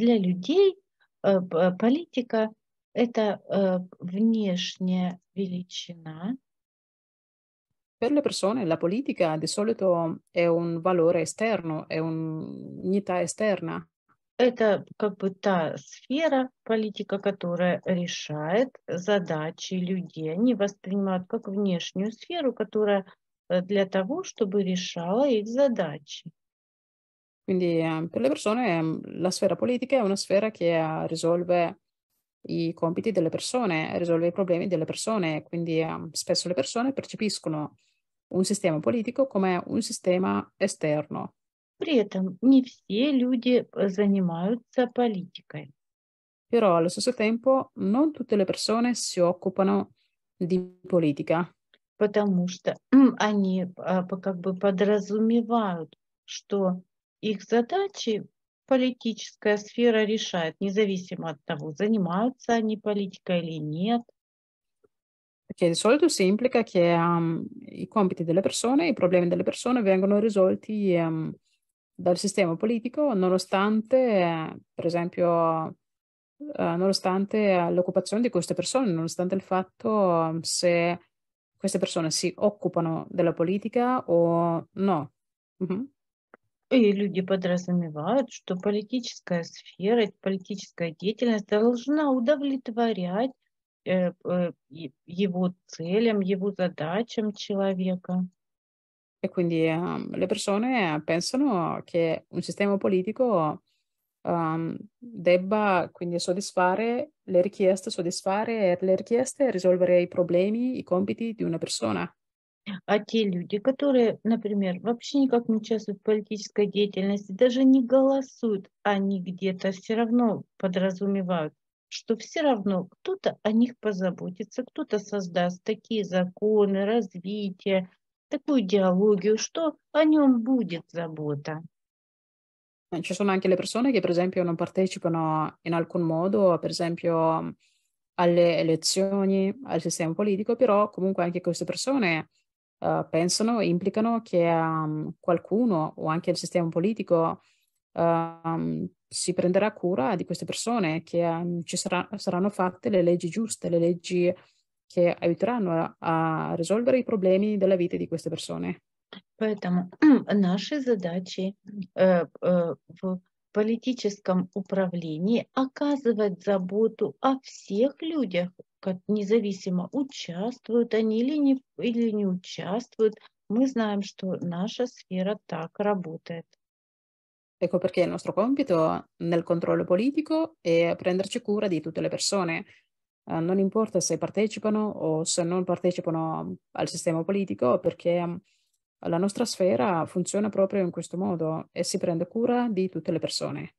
для людей э, э, политика – это э, внешняя величина. Per le persone la politica di solito è un valore esterno, è un'unità esterna. Это как бы та сфера политика, которая решает задачи людей. Они воспринимают как внешнюю сферу, которая для того, чтобы решала их задачи. Quindi eh, per le persone mhmm, la sfera politica è una sfera che ah, risolve i compiti delle persone, risolve i problemi delle persone, quindi ehm, spesso le persone percepiscono un sistema politico come un sistema esterno. При этом не все люди э, занимаются политикой. Però allo stesso tempo non tutte le persone si occupano di politica. Потому что они как бы подразумевают, что их задачи политическая сфера решает, независимо от того, занимаются они политикой или нет. Perché di solito si implica che um, i compiti delle persone, i problemi delle persone vengono risolti um, dal sistema politico, nonostante, per esempio, uh, nonostante l'occupazione di queste persone, nonostante il fatto um, se queste persone si occupano della politica o no. Mm-hmm. И люди подразумевают, что политическая сфера, политическая деятельность должна удовлетворять его целям, его задачам человека. E quindi um, le persone pensano che un sistema politico um, debba quindi soddisfare le richieste, soddisfare le richieste e risolvere i problemi, i compiti di una persona. А те люди, которые, например, вообще никак не участвуют в политической деятельности, даже не голосуют, они где-то все равно подразумевают, что все равно кто-то о них позаботится, кто-то создаст такие законы, развитие, такую идеологию, что о нем будет забота. Э, ci sono anche le persone che per esempio non partecipano in alcun modo, per esempio alle elezioni, al sistema politico, però comunque anche queste persone uh, pensano e implicano che um, qualcuno o anche il sistema politico um, si prenderà cura di queste persone, che um, ci sarà, saranno fatte le leggi giuste, le leggi che aiuteranno a, a risolvere i problemi della vita di queste persone. Поэтому нашей задачей э, э, в политическом управлении оказывать заботу о всех людях независимо, участвуют они или не, или не участвуют, мы знаем, что наша сфера так работает. Ecco perché il nostro compito nel controllo politico è prenderci cura di tutte le persone. Eh, non importa se partecipano o se non partecipano al sistema politico, perché mm, la nostra sfera funziona proprio in questo modo e si prende cura di tutte le persone.